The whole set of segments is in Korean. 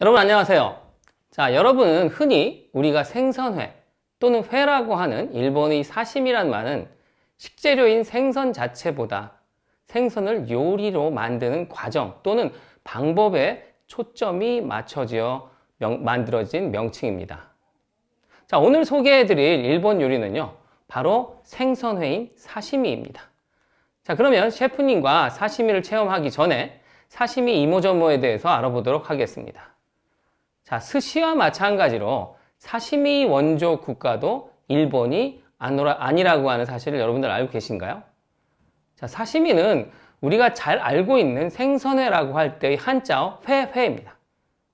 여러분 안녕하세요. 자, 여러분 흔히 우리가 생선회 또는 회라고 하는 일본의 사심이란 말은 식재료인 생선 자체보다 생선을 요리로 만드는 과정 또는 방법에 초점이 맞춰져 명, 만들어진 명칭입니다. 자, 오늘 소개해드릴 일본 요리는요, 바로 생선회인 사시미입니다. 자, 그러면 셰프님과 사시미를 체험하기 전에 사시미 이모저모에 대해서 알아보도록 하겠습니다. 자, 스시와 마찬가지로 사시미 원조 국가도 일본이 아니라고 하는 사실을 여러분들 알고 계신가요? 자, 사시미는 우리가 잘 알고 있는 생선회라고 할 때의 한자어 회회입니다.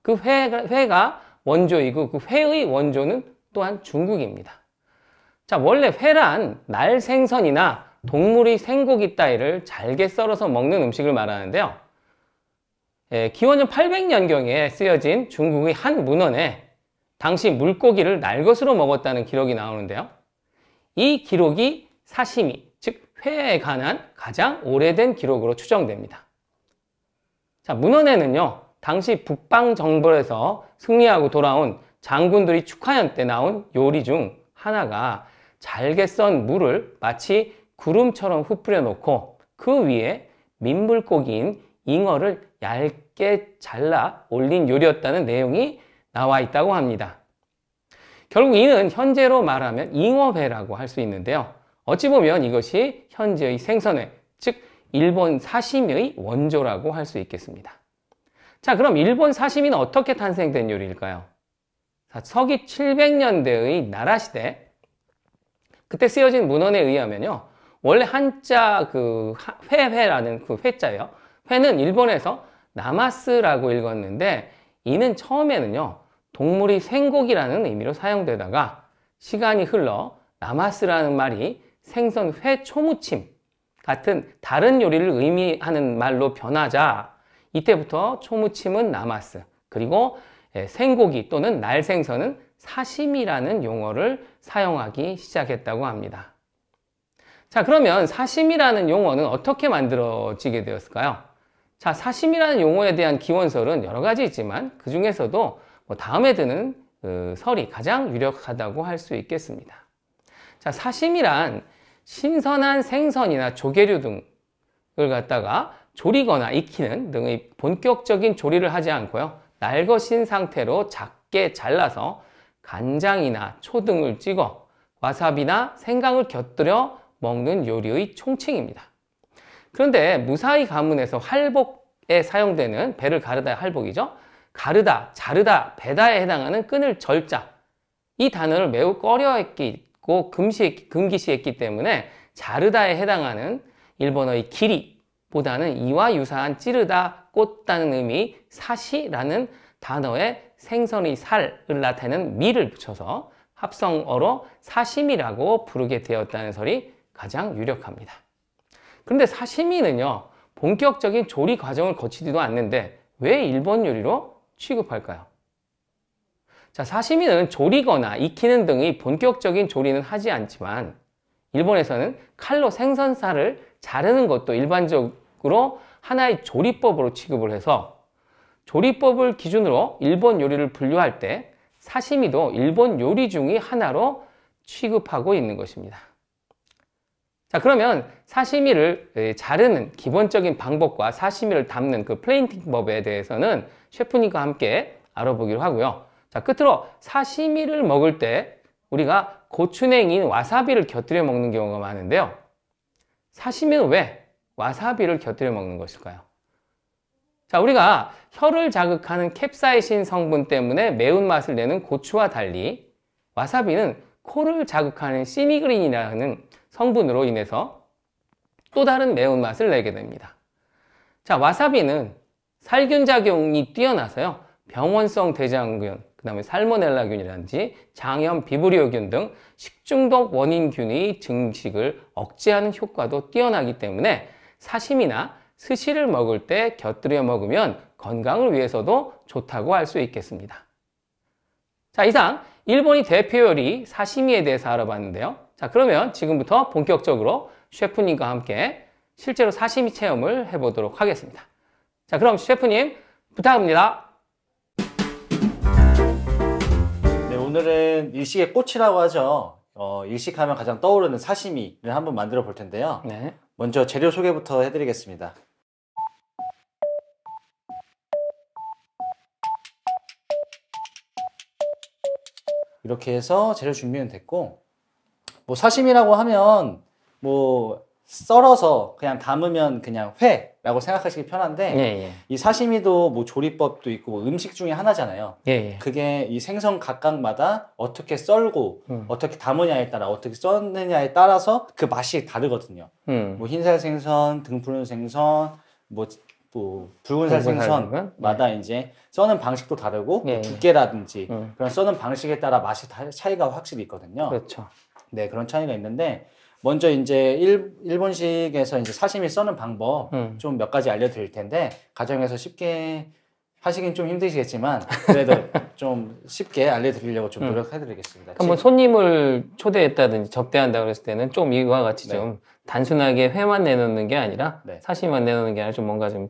그 회, 회가 원조이고 그 회의 원조는 또한 중국입니다. 자, 원래 회란 날 생선이나 동물의 생고기 따위를 잘게 썰어서 먹는 음식을 말하는데요. 예, 기원전 800년경에 쓰여진 중국의 한 문헌에 당시 물고기를 날것으로 먹었다는 기록이 나오는데요. 이 기록이 사시미, 즉 회에 관한 가장 오래된 기록으로 추정됩니다. 자, 문헌에는요. 당시 북방정벌에서 승리하고 돌아온 장군들이 축하연 때 나온 요리 중 하나가 잘게 썬 물을 마치 구름처럼 흩뿌려 놓고 그 위에 민물고기인 잉어를 얇게 잘라 올린 요리였다는 내용이 나와 있다고 합니다. 결국 이는 현재로 말하면 잉어회라고 할 수 있는데요. 어찌 보면 이것이 현재의 생선회, 즉 일본 사시미의 원조라고 할 수 있겠습니다. 자, 그럼 일본 사시미는 어떻게 탄생된 요리일까요? 서기 700년대의 나라 시대 그때 쓰여진 문헌에 의하면요. 원래 한자 그 회회라는 그 회자예요. 회는 일본에서 나마스라고 읽었는데 이는 처음에는요 동물이 생고기라는 의미로 사용되다가 시간이 흘러 나마스라는 말이 생선 회 초무침 같은 다른 요리를 의미하는 말로 변하자 이때부터 초무침은 나마스 그리고 예, 생고기 또는 날생선은 사심이라는 용어를 사용하기 시작했다고 합니다. 자 그러면 사심이라는 용어는 어떻게 만들어지게 되었을까요? 자, 사심이라는 용어에 대한 기원설은 여러 가지 있지만 그 중에서도 뭐 다음에 드는 그 설이 가장 유력하다고 할 수 있겠습니다. 자, 사심이란 신선한 생선이나 조개류 등을 갖다가 조리거나 익히는 등의 본격적인 조리를 하지 않고요. 날것인 상태로 작게 잘라서 간장이나 초 등을 찍어 와사비나 생강을 곁들여 먹는 요리의 총칭입니다. 그런데 무사히 가문에서 할복에 사용되는 배를 가르다의 할복이죠. 가르다, 자르다, 배다에 해당하는 끈을 절자. 이 단어를 매우 꺼려했고 금시, 금기시했기 때문에 자르다에 해당하는 일본어의 길이보다는 이와 유사한 찌르다, 꽃다는 의미 사시라는 단어에 생선의 살을 나타내는 미를 붙여서 합성어로 사심이라고 부르게 되었다는 설이 가장 유력합니다. 그런데 사시미는요 본격적인 조리 과정을 거치지도 않는데 왜 일본 요리로 취급할까요? 자, 사시미는 조리거나 익히는 등의 본격적인 조리는 하지 않지만 일본에서는 칼로 생선살을 자르는 것도 일반적으로 하나의 조리법으로 취급을 해서 조리법을 기준으로 일본 요리를 분류할 때 사시미도 일본 요리 중의 하나로 취급하고 있는 것입니다. 자 그러면 사시미를 예, 자르는 기본적인 방법과 사시미를 담는 그 플레인팅 법에 대해서는 셰프님과 함께 알아보기로 하고요 자 끝으로 사시미를 먹을 때 우리가 고추냉이인 와사비를 곁들여 먹는 경우가 많은데요 사시미는 왜 와사비를 곁들여 먹는 것일까요? 자 우리가 혀를 자극하는 캡사이신 성분 때문에 매운맛을 내는 고추와 달리 와사비는 코를 자극하는 시니그린이라는 성분으로 인해서 또 다른 매운맛을 내게 됩니다. 자, 와사비는 살균작용이 뛰어나서요. 병원성 대장균, 그 다음에 살모넬라균이라든지 장염, 비브리오균 등 식중독 원인균의 증식을 억제하는 효과도 뛰어나기 때문에 사심이나 스시를 먹을 때 곁들여 먹으면 건강을 위해서도 좋다고 할 수 있겠습니다. 자, 이상 일본의 대표 요리 사시미에 대해서 알아봤는데요. 자 그러면 지금부터 본격적으로 셰프님과 함께 실제로 사시미 체험을 해보도록 하겠습니다. 자 그럼 셰프님 부탁합니다. 네 오늘은 일식의 꽃이라고 하죠. 어, 일식하면 가장 떠오르는 사시미를 한번 만들어 볼 텐데요. 네. 먼저 재료 소개부터 해드리겠습니다. 이렇게 해서 재료 준비는 됐고 뭐 사시미라고 하면 뭐 썰어서 그냥 담으면 그냥 회라고 생각하시기 편한데 예, 예. 이 사시미도 뭐 조리법도 있고 뭐 음식 중에 하나잖아요. 예, 예, 그게 이 생선 각각마다 어떻게 썰고 음. 어떻게 담으냐에 따라 어떻게 썰느냐에 따라서 그 맛이 다르거든요. 음. 뭐 흰살 생선, 등푸른 생선, 뭐, 뭐 붉은살 생선마다 네. 이제 써는 방식도 다르고 뭐 두께라든지 음. 그런 써는 방식에 따라 맛이 다, 차이가 확실히 있거든요. 그렇죠. 네, 그런 차이가 있는데 먼저 이제 일, 일본식에서 이제 사시미 써는 방법 음. 좀몇 가지 알려드릴 텐데 가정에서 쉽게 하시긴 좀 힘드시겠지만 그래도 좀 쉽게 알려드리려고 좀 음. 노력해드리겠습니다. 음. 한번 뭐 손님을 초대했다든지 접대한다 그랬을 때는 좀 이와 같이 네. 좀 단순하게 회만 내놓는 게 아니라 네. 사시만 내놓는 게 아니라 좀 뭔가 좀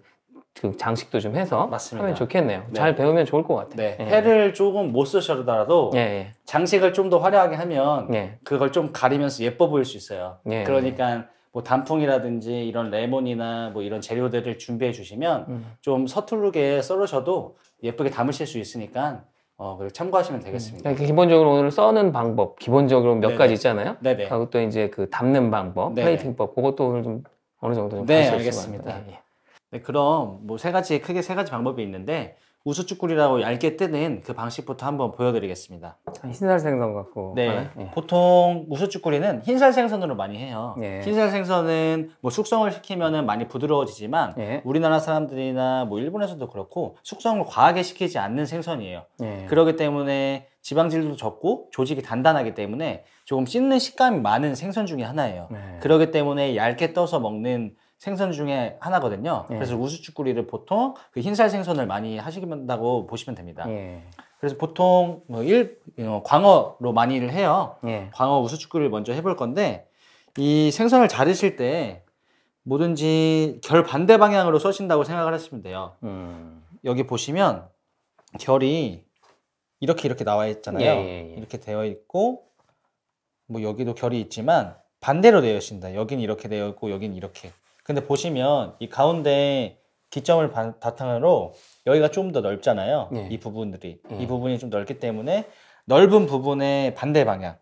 그 장식도 좀 해서 맞습니다. 하면 좋겠네요. 네. 잘 배우면 좋을 것 같아요. 네. 예. 해를 조금 못 쓰셔더라도 예, 예, 장식을 좀 더 화려하게 하면 예. 그걸 좀 가리면서 예뻐 보일 수 있어요. 예. 그러니까 뭐 단풍이라든지 이런 레몬이나 뭐 이런 재료들을 준비해 주시면 음. 좀 서투르게 썰으셔도 예쁘게 담으실 수 있으니까 어, 그걸 참고하시면 되겠습니다. 음. 네, 기본적으로 오늘 써는 방법, 기본적으로 몇 네네. 가지 네. 있잖아요. 네네. 그리고 또 이제 그 담는 방법, 네네. 네. 플레이팅법, 그것도 오늘 좀 어느 정도 좀 네, 알겠습니다. 네. 네, 그럼 뭐 세 가지 크게 세 가지 방법이 있는데 우수쭈꾸리라고 얇게 뜨는 그 방식부터 한번 보여드리겠습니다. 아, 흰살 생선 같고. 네. 네. 보통 우수쭈꾸리는 흰살 생선으로 많이 해요. 네. 흰살 생선은 뭐 숙성을 시키면은 많이 부드러워지지만 네. 우리나라 사람들이나 뭐 일본에서도 그렇고 숙성을 과하게 시키지 않는 생선이에요. 그러기 때문에 지방질도 적고 조직이 단단하기 때문에 조금 씹는 식감이 많은 생선 중에 하나예요. 네. 그러기 때문에 얇게 떠서 먹는 생선 중에 하나거든요. 예. 그래서 우수축구리를 보통 그 흰살 생선을 많이 하시긴다고 보시면 됩니다. 예. 그래서 보통 뭐 일, 어, 광어로 많이를 해요. 예. 광어 우수축구리를 먼저 해볼 건데 이 생선을 자르실 때 뭐든지 결 반대 방향으로 써신다고 생각을 하시면 돼요. 음. 여기 보시면 결이 이렇게 이렇게 나와 있잖아요. 예, 예, 예. 이렇게 되어 있고 뭐 여기도 결이 있지만 반대로 되어 있습니다. 여긴 이렇게 되어 있고 여긴 이렇게. 근데 보시면 이 가운데 기점을 바탕으로 여기가 좀 더 넓잖아요. 네. 이 부분들이 네. 이 예. 부분이 좀 넓기 때문에 넓은 부분의 반대 방향.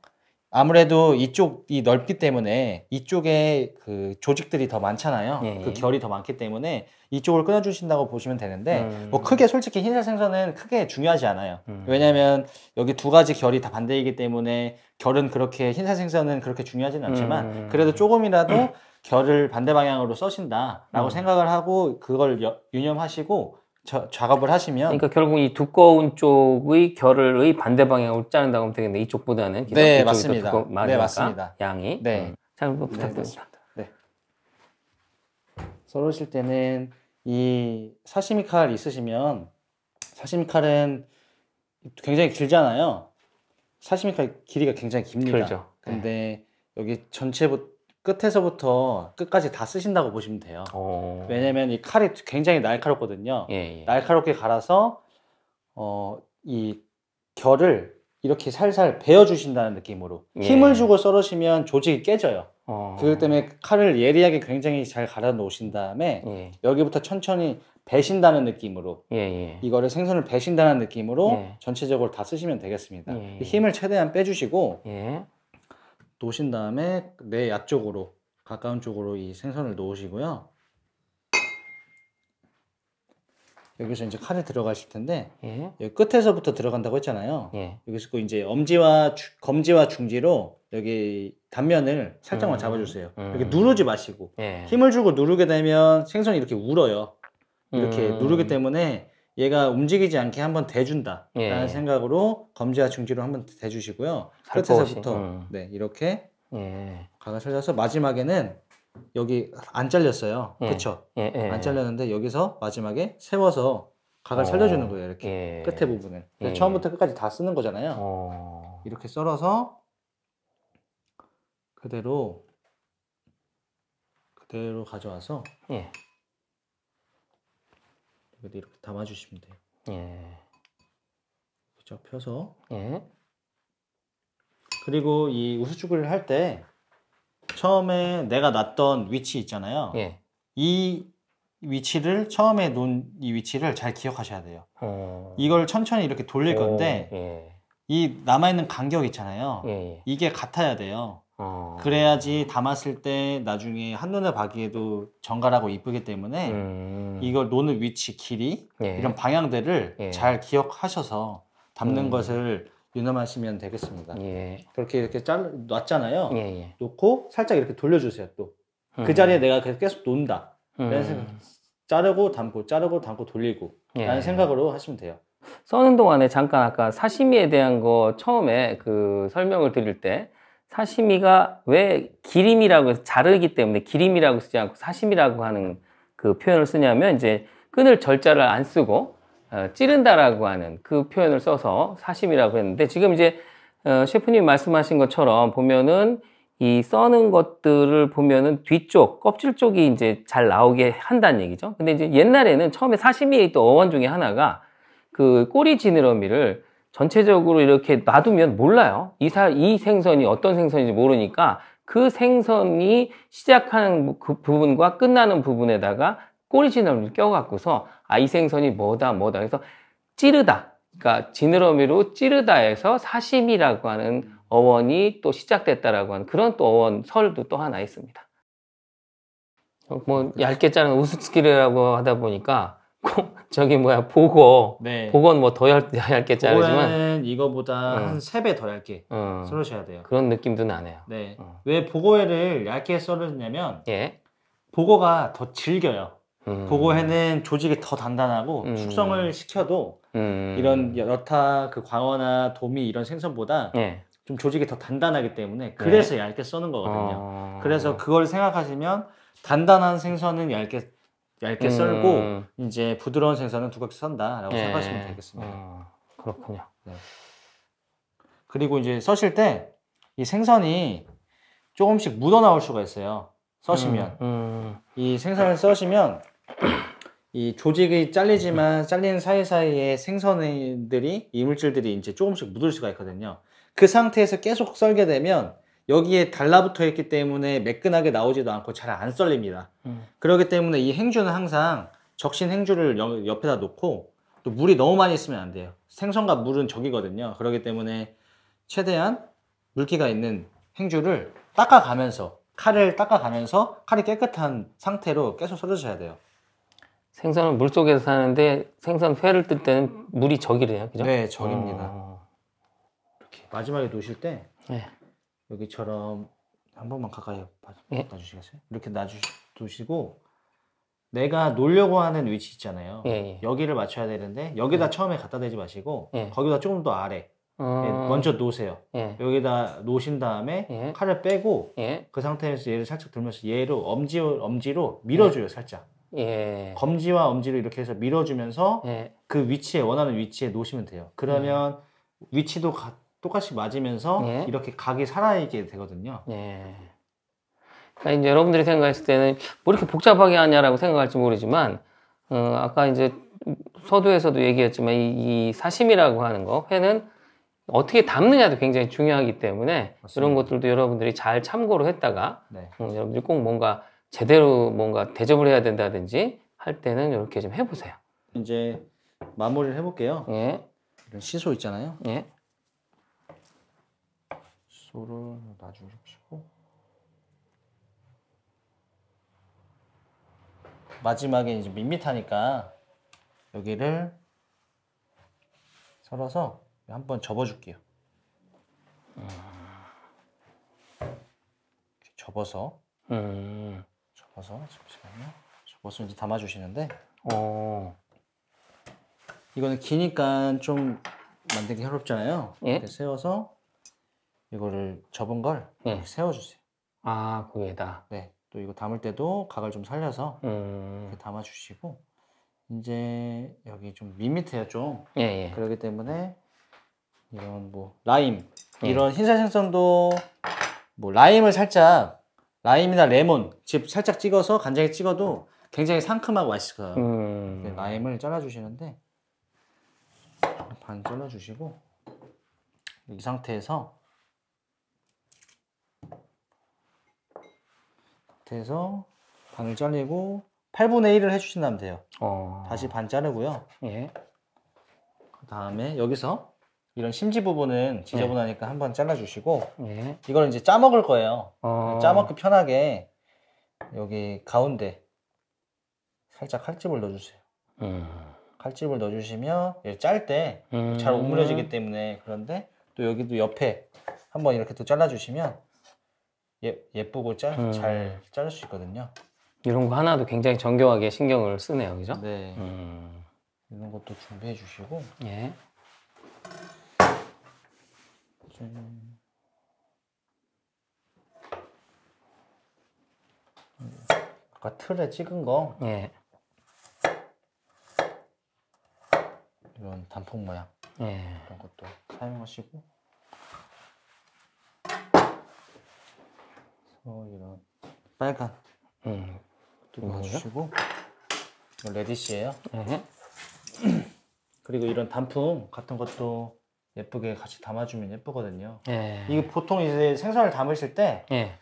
아무래도 이쪽이 넓기 때문에 이쪽에 그 조직들이 더 많잖아요. 네. 그 결이 더 많기 때문에 이쪽을 끊어주신다고 보시면 되는데 음. 뭐 크게 솔직히 흰색 생선은 크게 중요하지 않아요. 음. 왜냐하면 여기 두 가지 결이 다 반대이기 때문에 결은 그렇게 흰색 생선은 그렇게 중요하지는 않지만 음. 그래도 조금이라도 결을 반대 방향으로 써신다라고 음. 생각을 하고 그걸 여, 유념하시고 저, 작업을 하시면 그러니까 결국 이 두꺼운 쪽의 결을의 반대 방향으로 자른다고 하면 되겠네 이쪽보다는 네 맞습니다 두꺼, 네 맞습니다 양이 네잘 음. 부탁드립니다 네, 썰으실 네. 때는 이 사시미 칼 있으시면 사시미 칼은 굉장히 길잖아요 사시미 칼 길이가 굉장히 깁니다 그렇죠 근데 네. 여기 전체부터 끝에서부터 끝까지 다 쓰신다고 보시면 돼요. 오. 어. 왜냐면 이 칼이 굉장히 날카롭거든요. 예, 예. 날카롭게 갈아서 어, 이 결을 이렇게 살살 베어 주신다는 느낌으로 예. 힘을 주고 썰으시면 조직이 깨져요. 어. 그렇기 때문에 칼을 예리하게 굉장히 잘 갈아 놓으신 다음에 예. 여기부터 천천히 배신다는 느낌으로 예, 예. 이거를 생선을 배신다는 느낌으로 전체적으로 다 쓰시면 되겠습니다. 힘을 최대한 빼주시고 놓으신 다음에 내 앞쪽으로 가까운 쪽으로 이 생선을 놓으시고요. 여기서 이제 칼이 들어가실 텐데 예. 여기 끝에서부터 들어간다고 했잖아요. 예. 여기서 그 이제 엄지와 주, 검지와 중지로 여기 단면을 살짝만 음. 잡아주세요. 음. 이렇게 누르지 마시고 예. 힘을 주고 누르게 되면 생선이 이렇게 울어요. 이렇게 음. 누르기 때문에 얘가 움직이지 않게 한번 대준다라는 예. 생각으로 검지와 중지로 한번 대주시고요. 끝에서부터 음. 네 이렇게 각을 예. 살려서 마지막에는 여기 안 잘렸어요. 예. 그렇죠? 안 잘렸는데 여기서 마지막에 세워서 각을 어. 살려주는 거예요. 이렇게 끝에 부분을 처음부터 끝까지 다 쓰는 거잖아요. 어. 이렇게 썰어서 그대로 그대로 가져와서 여기다 이렇게 담아주시면 돼요. 예. 쫙 펴서. 예. 그리고 이 우수축을 할 때 처음에 내가 놨던 위치 있잖아요. 예. 이 위치를 처음에 놓은 이 위치를 잘 기억하셔야 돼요. 어... 이걸 천천히 이렇게 돌릴 건데 오, 예. 이 남아있는 간격 있잖아요. 예, 예. 이게 같아야 돼요. 어... 그래야지 담았을 때 나중에 한눈에 봐기에도 정갈하고 이쁘기 때문에 음... 이걸 노는 위치, 길이 예. 이런 방향대를 예. 잘 기억하셔서 담는 음... 것을 유념하시면 되겠습니다. 예. 그렇게 이렇게 짤, 놨잖아요. 예, 놓고 살짝 이렇게 돌려주세요. 또그 음... 자리에 내가 계속 논다. 음... 자르고 담고 자르고 담고 돌리고 라는 생각으로 하시면 돼요. 써는 동안에 잠깐 아까 사시미에 대한 거 처음에 그 설명을 드릴 때 사시미가 왜 기림이라고 해서 자르기 때문에 기림이라고 쓰지 않고 사시미라고 하는 그 표현을 쓰냐면 이제 끈을 절자를 안 쓰고 어, 찌른다라고 하는 그 표현을 써서 사심이라고 했는데 지금 이제 어, 셰프님 말씀하신 것처럼 보면은 이 써는 것들을 보면은 뒤쪽 껍질 쪽이 이제 잘 나오게 한다는 얘기죠. 근데 이제 옛날에는 처음에 사심이의또 어원 중에 하나가 그 꼬리 지느러미를 전체적으로 이렇게 놔두면 몰라요. 이, 사, 이 생선이 어떤 생선인지 모르니까 그 생선이 시작하는 그 부분과 끝나는 부분에다가 꼬리 지느러미를 껴갖고서 아, 이 생선이 뭐다, 뭐다 해서 찌르다. 그러니까 지느러미로 찌르다 에서 사심이라고 하는 어원이 또 시작됐다라고 하는 그런 또 어원 설도 또 하나 있습니다. 어, 뭐 얇게 자른 우스스키라고 하다 보니까 꼭 저기 뭐야 보고 네. 보건 뭐더 얇게 짜르지만 이거보다 음. 어. 한세 배더 얇게 음. 어. 썰으셔야 돼요. 그런 느낌도 나네요. 네. 음. 왜 보고회를 얇게 썰으냐면 예. 보고가 더 질겨요. 음. 보고회는 조직이 더 단단하고 음. 숙성을 시켜도 음. 이런 여타 그 광어나 도미 이런 생선보다 예. 좀 조직이 더 단단하기 때문에 네. 그래서 예. 얇게 써는 거거든요. 어... 그래서 그걸 생각하시면 단단한 생선은 얇게 얇게 음. 썰고 이제 부드러운 생선은 두껍게 썬다라고 예. 생각하시면 되겠습니다. 음, 그렇군요. 네. 그리고 이제 써실 때 이 생선이 조금씩 묻어 나올 수가 있어요. 써시면 음, 음, 이 생선을 써시면 이 조직이 잘리지만 잘리는 사이사이에 생선들이 이물질들이 이제 조금씩 묻을 수가 있거든요. 그 상태에서 계속 썰게 되면 여기에 달라붙어 있기 때문에 매끈하게 나오지도 않고 잘 안 썰립니다. 음. 그렇기 때문에 이 행주는 항상 적신 행주를 여, 옆에다 놓고 또 물이 너무 많이 있으면 안 돼요. 생선과 물은 적이거든요. 그렇기 때문에 최대한 물기가 있는 행주를 닦아가면서 칼을 닦아가면서 칼이 깨끗한 상태로 계속 썰어주야 돼요. 생선은 물 속에서 사는데 생선 회를 뜰 때는 물이 적이래요, 그죠? 네, 적입니다. 어... 이렇게 마지막에 놓으실 때 네. 여기처럼 한 번만 가까이 봐- 예. 주시겠어요 이렇게 놔주시고 내가 놀려고 하는 위치 있잖아요. 예, 예. 여기를 맞춰야 되는데 여기다 예. 처음에 갖다 대지 마시고 예. 거기다 조금 더 아래 어. 예, 먼저 놓으세요. 예. 여기다 놓으신 다음에 예. 칼을 빼고 예. 그 상태에서 얘를 살짝 들면서 얘로 엄지 엄지로 밀어줘요 예. 살짝 예. 검지와 엄지로 이렇게 해서 밀어주면서 예. 그 위치에 원하는 위치에 놓으시면 돼요. 그러면 위치도 가- 똑같이 맞으면서 예. 이렇게 각이 살아있게 되거든요. 예. 그러니까 이제 여러분들이 생각했을 때는 뭐 이렇게 복잡하게 하냐라고 생각할지 모르지만 어, 아까 이제 서두에서도 얘기했지만 이, 이, 사심이라고 하는 거 회는 어떻게 담느냐도 굉장히 중요하기 때문에 맞습니다. 이런 것들도 여러분들이 잘 참고로 했다가 네. 어, 여러분들꼭 뭔가 제대로 뭔가 대접을 해야 된다든지 할 때는 이렇게 좀 해보세요. 이제 마무리를 해볼게요. 예. 이런 시소 있잖아요. 예. 소를 놔주십시오. 마지막에 이제 밋밋하니까 여기를 썰어서 한번 접어줄게요. 접어서 음. 접어서 잠시만요. 접어서 이제 담아주시는데 오. 어. 이거는 기니까 좀 만들기 어렵잖아요. 예? 이렇게 세워서 이거를 접은 걸 네. 세워주세요. 아, 그 위에다. 네. 또 이거 담을 때도 각을 좀 살려서 음. 담아주시고 이제 여기 좀 밋밋해요 좀. 예, 예. 그렇기 때문에 이런 뭐 라임 예. 이런 흰살 생선도 뭐 라임을 살짝 라임이나 레몬 집 살짝 찍어서 간장에 찍어도 굉장히 상큼하고 맛있어요. 음. 라임을 잘라주시는데 반 잘라주시고 이 상태에서 이렇게 서 반을 자르고 8분의 1을 해주신다면 돼요. 어. 다시 반 자르고요. 예. 그 다음에 여기서 이런 심지 부분은 지저분하니까 예. 한번 잘라주시고 예. 이걸 이제 짜 먹을 거예요. 어. 짜 먹기 편하게 여기 가운데 살짝 칼집을 넣어주세요. 음. 칼집을 넣어주시면 짤때 잘 음. 오므려지기 때문에 그런데 또 여기도 옆에 한번 이렇게 또 잘라주시면 예, 예쁘고 음. 잘 자를 수 있거든요. 이런 거 하나도 굉장히 정교하게 신경을 쓰네요, 그죠? 네. 음. 이런 것도 준비해 주시고. 예. 좀... 음. 아까 틀에 찍은 거. 예. 이런 단풍 모양. 예. 이런 것도 사용하시고. 어 이런 빨간 응. 뚫어주시고 레디시예요. 네. 그리고 이런 단풍 같은 것도 예쁘게 같이 담아주면 예쁘거든요. 예. 네. 이거 보통 이제 생선을 담으실 때. 예.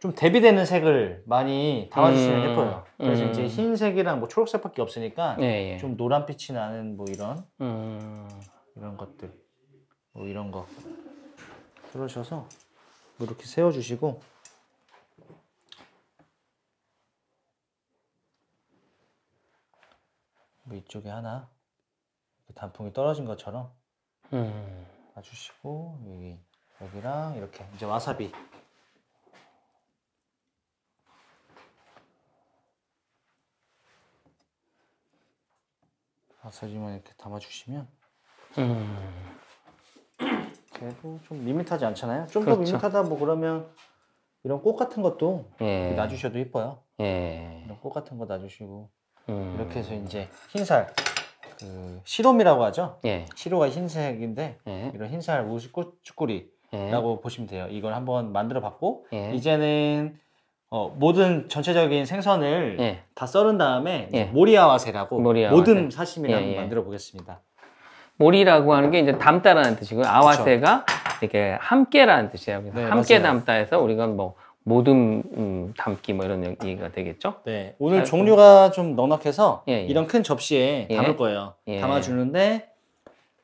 좀 대비되는 색을 많이 담아주시면 음, 예뻐요. 그래서 음. 이제 흰색이랑 뭐 초록색밖에 없으니까 예. 좀 노란빛이 나는 뭐 이런 음. 이런 것들 뭐 이런 거 그러셔서 뭐 이렇게 세워주시고 뭐 이쪽에 하나 그 단풍이 떨어진 것처럼 음. 놔주시고 여기 여기랑 이렇게 이제 와사비 와사비만 이렇게 담아주시면 음. 그래도 좀 밋밋하지 않잖아요. 좀더 그렇죠. 밋밋하다 뭐 그러면 이런 꽃 같은 것도 예. 놔주셔도 이뻐요. 예. 이런 꽃 같은 거 놔주시고 음. 이렇게 해서 이제 흰살 그 시롬이라고 하죠. 예. 시로가 흰색인데 예. 이런 흰살 우수 쭈꾸리라고 예. 보시면 돼요. 이걸 한번 만들어봤고 예. 이제는 어, 모든 전체적인 생선을 예. 다 썰은 다음에 예. 모리아와세라고 모리아와세. 모든 사시미를 만들어 보겠습니다. 모리라고 하는 게 이제 담다라는 뜻이고요. 아와세가 그렇 이렇게 함께라는 뜻이에요. 그래서 네, 함께 맞아요. 담다해서 우리가 뭐 모듬 음, 담기 뭐 이런 얘기가 되겠죠? 네. 오늘 종류가 좀 넉넉해서 예, 예. 이런 큰 접시에 예. 담을 거예요. 예. 담아주는데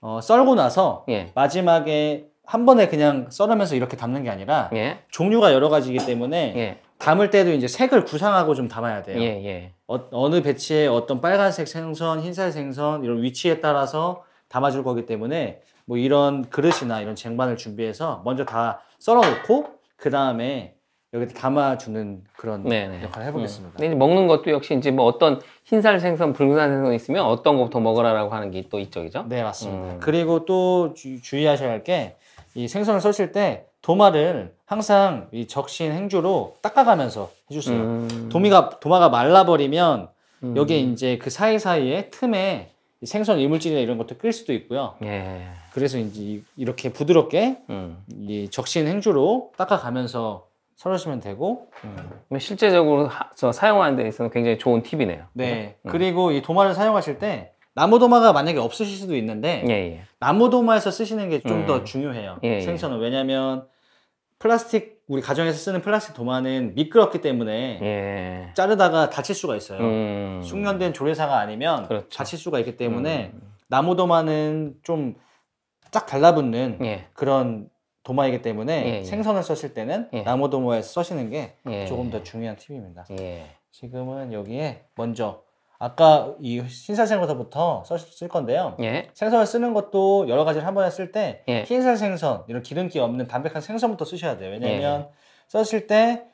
어, 썰고 나서 예. 마지막에 한 번에 그냥 썰으면서 이렇게 담는 게 아니라 예. 종류가 여러 가지이기 때문에 예. 담을 때도 이제 색을 구상하고 좀 담아야 돼요. 예. 예. 어, 느 배치에 어떤 빨간색 생선, 흰색 생선 이런 위치에 따라서 담아줄 거기 때문에 뭐 이런 그릇이나 이런 쟁반을 준비해서 먼저 다 썰어놓고 그 다음에 여기다 담아주는 그런 네네. 네. 역할을 해보겠습니다. 음. 먹는 것도 역시 이제 뭐 어떤 흰살 생선, 붉은살 생선 있으면 어떤 것부터 먹으라라고 하는 게또 있죠, 그죠? 네, 맞습니다. 음. 그리고 또 주, 의하셔야 할 게 이 생선을 써실 때 도마를 항상 이 적신 행주로 닦아가면서 해주세요. 음. 도미가 도마가 말라버리면 음. 여기에 이제 그 사이 사이에 틈에 생선 이물질이나 이런 것도 낄 수도 있고요. 예. 그래서 이제 이렇게 부드럽게 음. 이 적신 행주로 닦아가면서 쳐주시면 되고 음. 실제적으로 하, 저 사용하는 데 있어서 굉장히 좋은 팁이네요. 네. 음. 그리고 이 도마를 사용하실 때 나무 도마가 만약에 없으실 수도 있는데 예, 예. 나무 도마에서 쓰시는 게 좀더 음. 중요해요. 예, 예. 생선은 왜냐하면 플라스틱 우리 가정에서 쓰는 플라스틱 도마는 미끄럽기 때문에 예. 자르다가 다칠 수가 있어요. 음. 숙련된 조리사가 아니면 그렇죠. 다칠 수가 있기 때문에 음. 나무 도마는 좀딱 달라붙는 예. 그런 도마이기 때문에 예, 예. 생선을 쓰실 때는 예. 나무 도마에 쓰시는 게 예, 예. 조금 더 중요한 팁입니다. 예. 지금은 여기에 먼저 아까 이 흰살생선부터 쓸 건데요. 생선을 쓰는 것도 여러 가지를 한 번에 쓸 때 흰살 생선 이런 기름기 없는 담백한 생선부터 쓰셔야 돼요. 왜냐하면 썼을 때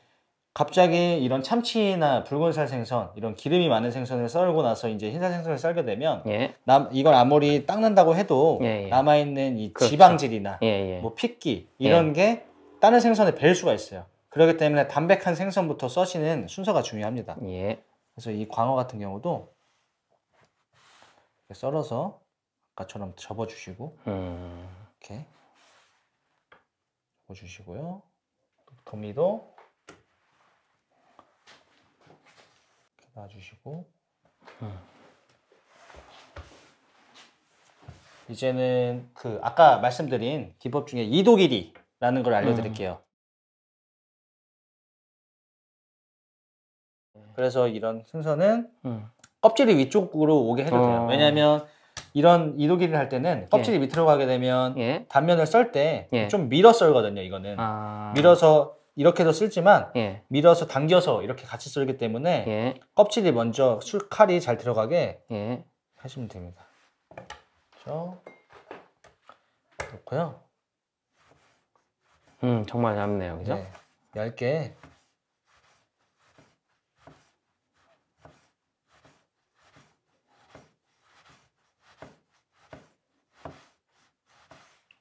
갑자기 이런 참치나 붉은살 생선 이런 기름이 많은 생선을 썰고 나서 이제 흰살 생선을 썰게 되면 예. 남, 이걸 아무리 닦는다고 해도 예, 예. 남아 있는 이 그렇죠. 지방질이나 예, 예. 뭐 핏기 이런 예. 게 다른 생선에 뵐 수가 있어요. 그렇기 때문에 담백한 생선부터 써시는 순서가 중요합니다. 그래서 이 광어 같은 경우도 썰어서 아까처럼 접어주시고 음... 이렇게 접어주시고요. 도미도 봐주시고 음. 이제는 그 아까 말씀드린 기법 중에 이도 길이라는 걸 알려드릴게요. 음. 그래서 이런 순서는 음. 껍질이 위쪽으로 오게 해도 돼요. 어. 왜냐하면 이런 이도기를 할 때는 예. 껍질이 예. 밑으로 가게 되면 예. 단면을 썰 때좀 예. 밀어 썰거든요. 이거는 아. 밀어서 이렇게도 쓸지만 예. 밀어서 당겨서 이렇게 같이 쓰기 때문에 예. 껍질이 먼저 술칼이 잘 들어가게 예. 하시면 됩니다. 그렇죠? 놓고요. 음 정말 얇네요, 그죠? 네, 얇게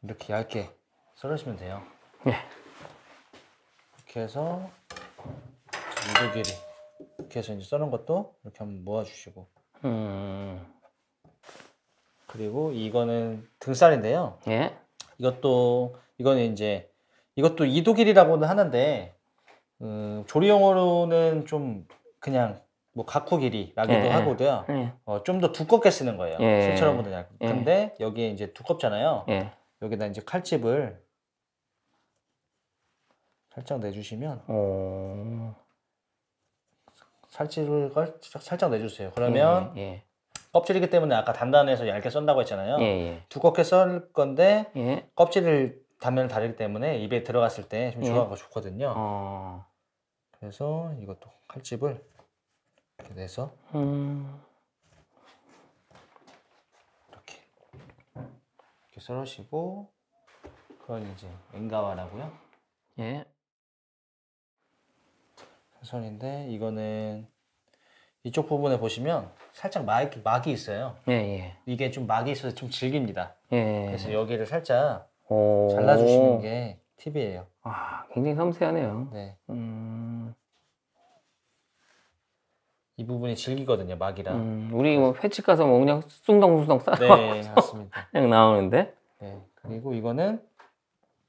이렇게 얇게 썰으시면 돼요. 예. 이렇게 해서 이두 길이 이렇게 해서 이제 써는 것도 이렇게 한번 모아주시고 음. 그리고 이거는 등살인데요. 예. 이것도 이거는 이제 이것도 이도길이라고는 하는데 음, 조리용으로는좀 그냥 뭐가호 길이라기도 예. 하고요. 예. 어, 좀더 두껍게 쓰는 거예요. 예. 실처럼 보다 약. 예. 근데 여기에 이제 두껍잖아요. 예. 여기다 이제 칼집을 살짝 내주시면 어... 살찌를 살짝 내주세요. 그러면 예, 예, 예. 껍질이기 때문에 아까 단단해서 얇게 썬다고 했잖아요. 예, 예. 두껍게 썰 건데 예. 껍질을 단면을 다르기 때문에 입에 들어갔을 때 좀 조화가 좋거든요. 어... 그래서 이것도 칼집을 이렇게 내서 음... 이렇게 이렇게 썰으시고 그건 이제 엔가와라고요. 예. 해인데 이거는 이쪽 부분에 보시면 살짝 막이, 막이 있어요. 예, 예. 이게 좀 막이 있어서 좀 질깁니다. 예, 예. 그래서 여기를 살짝 오. 잘라주시는 게 팁이에요. 아, 굉장히 섬세하네요. 네. 음... 이 부분이 질기거든요, 막이랑. 음, 우리 뭐 회집 가서 뭐 그냥 숭덩숭덩 싸서 네, 맞습니다. 그냥 나오는데. 네. 그리고 이거는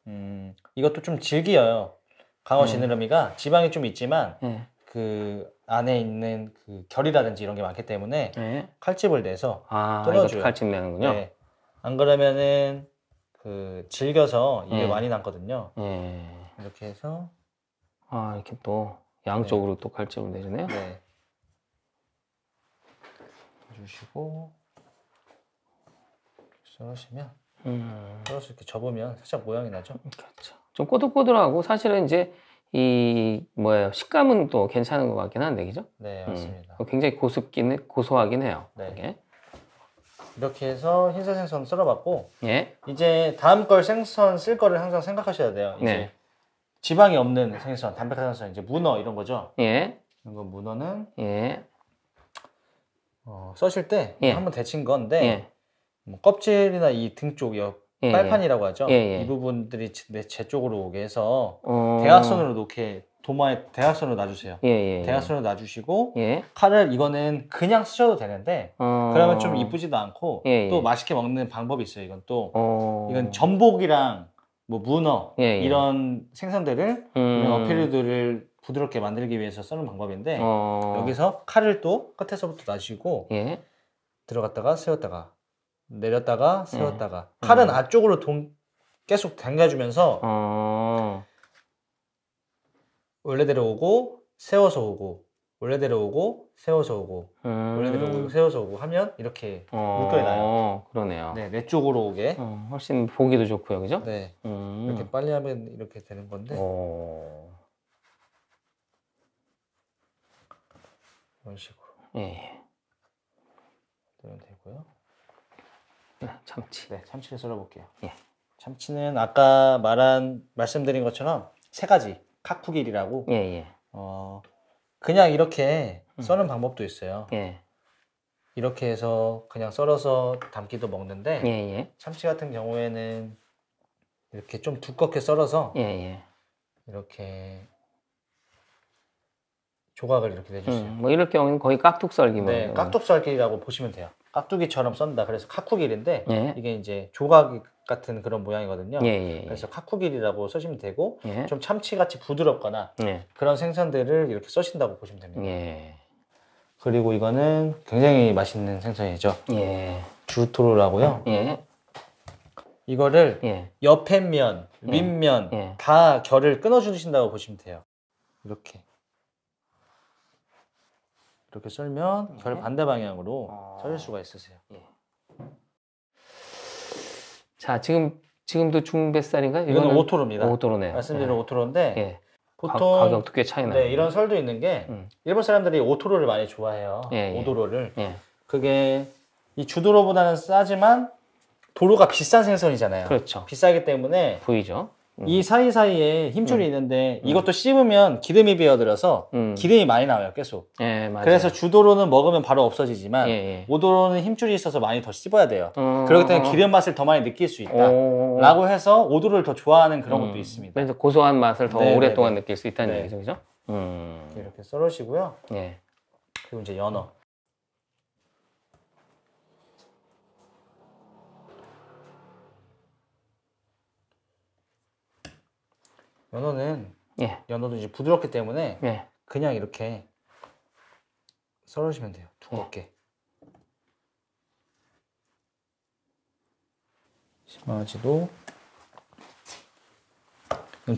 음, 이것도 좀 질기어요. 강어 음. 지느러미가 지방이 좀 있지만 예. 그 안에 있는 그 결이라든지 이런 게 많기 때문에 예. 칼집을 내서 아, 끊어줘요. 칼집 내는군요. 네. 안 그러면은 그 질겨서 이게 예. 많이 남거든요. 이렇게 해서 아 이렇게 또 양쪽으로 또 칼집을 내주네요. 네. 주시고 썰으시면 음. 썰어서 이렇게 접으면 살짝 모양이 나죠? 그렇죠. 좀 꼬들꼬들하고 사실은 이제 이 뭐예요 식감은 또 괜찮은 것 같긴 한데 그죠? 네 음. 맞습니다. 음, 굉장히 고습기는 고소하긴 해요. 네. 그게. 이렇게 해서 흰색 생선 썰어봤고 예. 이제 다음 걸 생선 쓸 거를 항상 생각하셔야 돼요. 이제 네. 지방이 없는 생선, 담백한 생선 이제 문어 이런 거죠. 예. 이런 문어는 예. 어, 써실 때 예. 한번 데친 건데 예. 뭐 껍질이나 이등쪽옆 예, 빨판이라고 하죠. 예, 예. 이 부분들이 제, 쪽으로 오게 해서 어... 대각선으로 놓게 도마에 대각선으로 놔주세요. 예, 예, 예. 대각선으로 놔주시고 칼을 이거는 그냥 쓰셔도 되는데 어... 그러면 좀 이쁘지도 않고 또 맛있게 먹는 방법이 있어요. 이건 또 어... 이건 전복이랑 뭐 문어 이런 생선들을 음... 어필류들을 부드럽게 만들기 위해서 쓰는 방법인데 어. 여기서 칼을 또 끝에서부터 놔주고 시 들어갔다가 세웠다가 내렸다가 세웠다가 어. 칼은 어. 앞쪽으로 동, 계속 당겨주면서 어. 원래대로 오고 세워서 오고 원래대로 오고 세워서 오고 음. 원래대로 오고 세워서 오고 하면 이렇게 묶여나요. 어. 그러네요. 네, 내 쪽으로 오게. 어, 훨씬 보기도 좋고요, 그죠? 네. 음. 이렇게 빨리 하면 이렇게 되는 건데. 어. 이런 식으로. 예. 되면 되고요. 네, 참치. 네, 참치를 썰어볼게요. 예. 참치는 아까 말한 말씀드린 것처럼 세 가지 카쿠길이라고. 예, 예. 어 그냥 이렇게 써는 음. 방법도 있어요. 예. 이렇게 해서 그냥 썰어서 담기도 먹는데 예예. 예. 참치 같은 경우에는 이렇게 좀 두껍게 썰어서 예예. 예. 이렇게 조각을 이렇게 내주세요. 음, 뭐 이럴 경우는 거의 깍둑썰기 뭐. 네, 음. 깍둑썰기라고 보시면 돼요. 깍두기처럼 썬다. 그래서 카쿠길인데 예. 이게 이제 조각 같은 그런 모양이거든요. 예, 예, 예. 그래서 카쿠길이라고 써시면 되고 예. 좀 참치같이 부드럽거나 예. 그런 생선들을 이렇게 써신다고 보시면 됩니다. 그리고 이거는 굉장히 맛있는 생선이죠. 주토로라고요. 이거를 옆에 면, 윗면 다 결을 끊어주신다고 보시면 돼요. 이렇게. 이렇게 썰면 결 네. 반대 방향으로 아. 썰 수가 있으세요. 예. 자, 지금 지금도 중뱃살인가이거 오토로입니다. 오토로네 말씀드린 예. 오토로인데 예. 보통 가, 격도 꽤 차이 나 네, 이런 설도 있는 게 음. 일본 사람들이 오토로를 많이 좋아해요. 예, 예. 오도로를. 예. 그게 이 주도로보다는 싸지만 도로가 비싼 생선이잖아요. 그렇죠. 비싸기 때문에 부위죠. 이 음. 사이사이에 힘줄이 음. 있는데 음. 이것도 씹으면 기름이 비어들어서 기름이 많이 나와요 계속 예, 맞아요. 그래서 주도로는 먹으면 바로 없어지지만 예, 예. 오도로는 힘줄이 있어서 많이 더 씹어야 돼요 어, 그렇기 때문에 어. 기름 맛을 더 많이 느낄 수 있다 라고 해서 오도를 더 좋아하는 그런 것도 있습니다 그래서 고소한 맛을 더 네네네. 오랫동안 네, 네. 느낄 수 있다는 네. 얘기죠 그죠? 이렇게 썰으시고요 예. 그리고 이제 연어 연어는 예. 연어도 이제 부드럽기 때문에 예. 그냥 이렇게 썰으시면 돼요. 두껍게. 심아지도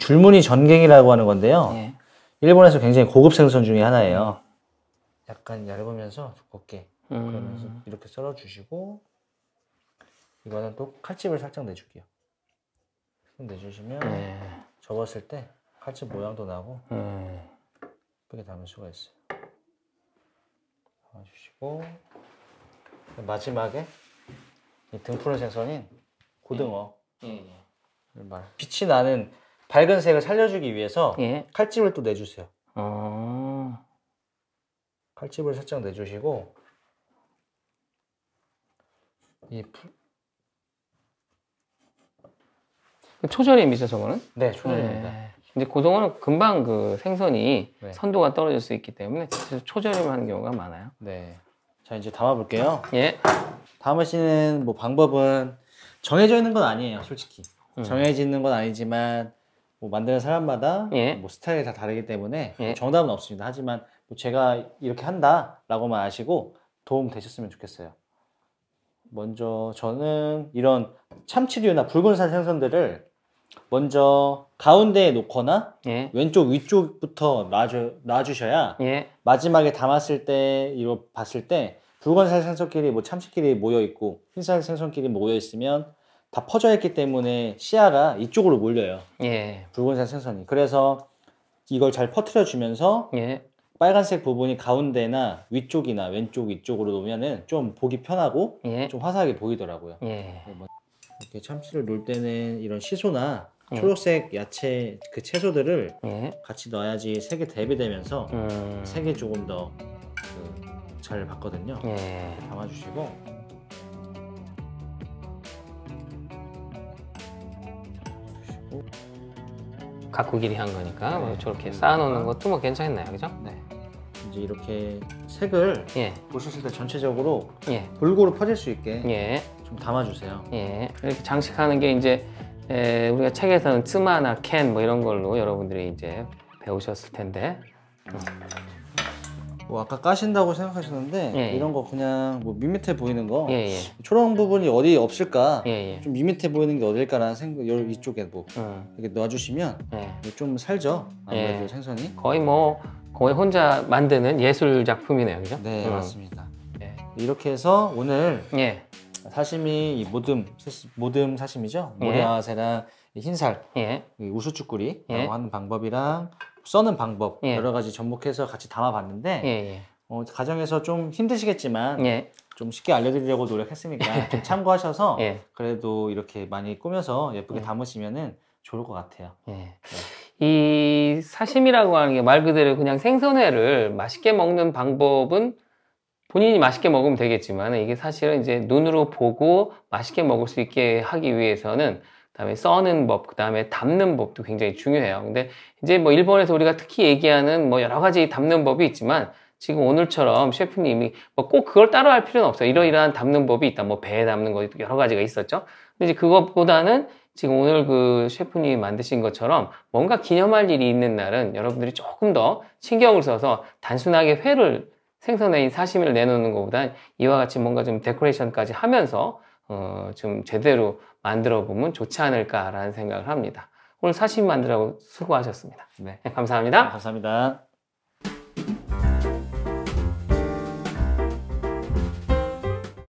줄무늬 전갱이라고 하는 건데요. 예. 일본에서 굉장히 고급 생선 중에 하나예요. 음. 약간 얇으면서 두껍게 음. 그러면서 이렇게 썰어 주시고 이거는 또 칼집을 살짝 내줄게요. 내주시면 예. 접었을 때 칼집 음. 모양도 나고 음. 예쁘게 담을 수가 있어요. 담아주시고 마지막에 등 푸른 생선인 고등어 예. 예, 예. 빛이 나는 밝은 색을 살려주기 위해서 예. 칼집을 또 내주세요. 아... 칼집을 살짝 내주시고 이 풀, 초절임 있어서 그는? 네, 초절입니다. 네. 근데 고등어는 금방 그 생선이 네. 선도가 떨어질 수 있기 때문에 초절임하는 경우가 많아요. 네. 자 이제 담아볼게요. 예. 담으시는 뭐 방법은 정해져 있는 건 아니에요, 솔직히. 음. 정해지는 건 아니지만 뭐 만드는 사람마다 예. 뭐 스타일이 다 다르기 때문에 예. 뭐 정답은 없습니다. 하지만 뭐 제가 이렇게 한다라고만 아시고 도움 되셨으면 좋겠어요. 먼저 저는 이런 참치류나 붉은살 생선들을 먼저 가운데에 놓거나 예. 왼쪽 위쪽부터 놔주, 놔주셔야 예. 마지막에 담았을 때 이거 봤을 때 붉은살 생선끼리 뭐 참치끼리 모여 있고 흰살 생선끼리 모여 있으면 다 퍼져 있기 때문에 시야가 이쪽으로 몰려요. 예. 붉은살 생선이. 그래서 이걸 잘 퍼트려 주면서 예. 빨간색 부분이 가운데나 위쪽이나 왼쪽 이쪽으로 놓으면은 좀 보기 편하고 예. 좀 화사하게 보이더라고요. 예. 네, 뭐 이렇게 참치를 놓을 때는 이런 시소나 네. 초록색 야채 그 채소들을 네. 같이 넣어야지 색이 대비되면서 음. 색이 조금 더잘 그 봤거든요. 네. 담아주시고 가구 길이 한 거니까 뭐 네. 저렇게 쌓아놓는 것도 뭐괜찮겠네요 그죠? 네. 이제 이렇게 색을 예. 보셨을 때 전체적으로 예. 골고루 퍼질 수 있게 예. 좀 담아주세요. 예, 이렇게 장식하는 게 이제 에, 우리가 책에서는 츠마나 캔 뭐 이런 걸로 여러분들이 이제 배우셨을 텐데. 음. 뭐 아까 까신다고 생각하셨는데 예, 예, 이런 거 그냥 뭐 밋밋해 보이는 거 예, 예. 초롱 부분이 어디 없을까 예, 예. 좀 밋밋해 보이는 게 어딜까라는 생각 이쪽에 뭐 음. 이렇게 놔주시면 좀 살죠 아무래도 생선이 거의 뭐 거의 혼자 만드는 예술 작품이네요 그죠? 네 음. 맞습니다 이렇게 해서 오늘 사시미 이 모듬 모듬 사시미죠 예. 모래아세랑 흰살 예. 우수쭈꾸리 라 예. 하는 방법이랑 써는 방법 예. 여러 가지 접목해서 같이 담아봤는데 예, 어, 가정에서 좀 힘드시겠지만 좀 쉽게 알려드리려고 노력했으니까 좀 참고하셔서 그래도 이렇게 많이 꾸며서 예쁘게 담으시면은 좋을 것 같아요. 네. 이 사심이라고 하는 게 말 그대로 그냥 생선회를 맛있게 먹는 방법은 본인이 맛있게 먹으면 되겠지만 이게 사실은 이제 눈으로 보고 맛있게 먹을 수 있게 하기 위해서는 그다음에 써는 법, 그다음에 담는 법도 굉장히 중요해요. 근데 이제 뭐 일본에서 우리가 특히 얘기하는 뭐 여러 가지 담는 법이 있지만 지금 오늘처럼 셰프님이 뭐 꼭 그걸 따로할 필요는 없어요. 이러이러한 담는 법이 있다. 뭐 배에 담는 거 여러 가지가 있었죠. 근데 이제 그것보다는 지금 오늘 그 셰프님이 만드신 것처럼 뭔가 기념할 일이 있는 날은 여러분들이 조금 더 신경을 써서 단순하게 회를 생선에 인 사시미를 내놓는 것보다 이와 같이 뭔가 좀 데코레이션까지 하면서 어, 좀 제대로 만들어 보면 좋지 않을까라는 생각을 합니다. 오늘 사시미 만들라고 수고하셨습니다. 네. 네 감사합니다. 네, 감사합니다.